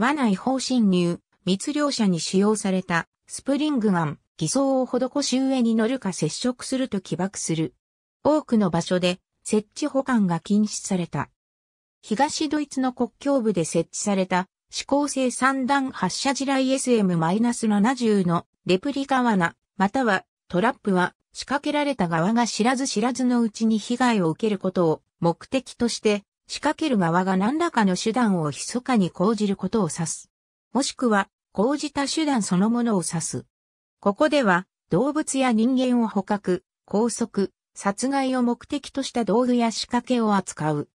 和内砲侵入、密漁者に使用されたスプリングガン、偽装を施し上に乗るか接触すると起爆する。多くの場所で設置保管が禁止された。東ドイツの国境部で設置された指向性三段発射地雷 SM-70 のレプリカ罠、またはトラップは仕掛けられた側が知らず知らずのうちに被害を受けることを目的として仕掛ける側が何らかの手段を密かに講じることを指す。もしくは、講じた手段そのものを指す。ここでは、動物や人間を捕獲、拘束、殺害を目的とした道具や仕掛けを扱う。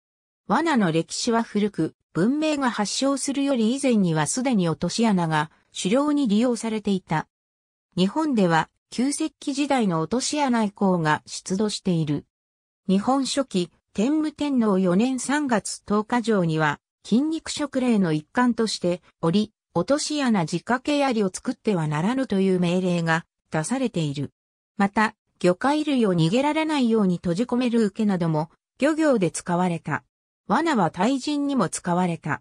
罠の歴史は古く、文明が発祥するより以前にはすでに落とし穴が狩猟に利用されていた。日本では、旧石器時代の落とし穴以降が出土している。日本初期、天武天皇4年3月10日上には、筋肉食令の一環として、折、落とし穴仕掛け槍を作ってはならぬという命令が出されている。また、魚介類を逃げられないように閉じ込める受けなども、漁業で使われた。罠は対人にも使われた。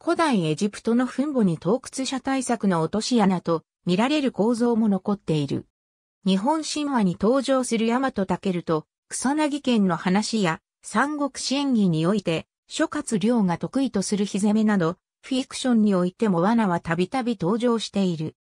古代エジプトの墳墓に洞窟者対策の落とし穴と見られる構造も残っている。日本神話に登場するヤマトタケルと草薙県の話や三国志演義において、諸葛亮が得意とする日攻めなど、フィクションにおいても罠はたびたび登場している。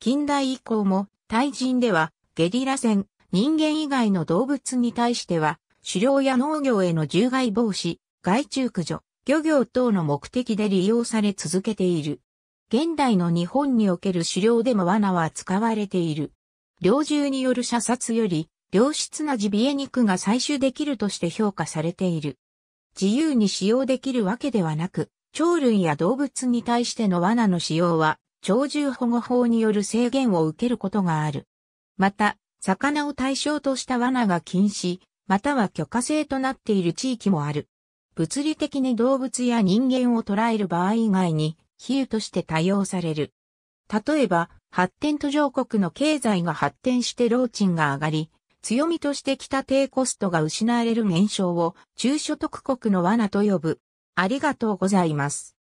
近代以降も、対人では、ゲリラ戦、人間以外の動物に対しては、狩猟や農業への獣害防止、害虫駆除、漁業等の目的で利用され続けている。現代の日本における狩猟でも罠は使われている。猟銃による射殺より、良質なジビエ肉が採取できるとして評価されている。自由に使用できるわけではなく、鳥類や動物に対しての罠の使用は、鳥獣保護法による制限を受けることがある。また、魚を対象とした罠が禁止、または許可制となっている地域もある。物理的に動物や人間を捉える場合以外に、比喩として多用される。例えば、発展途上国の経済が発展して労賃が上がり、強みとしてきた低コストが失われる現象を中所得国の罠と呼ぶ。ありがとうございます。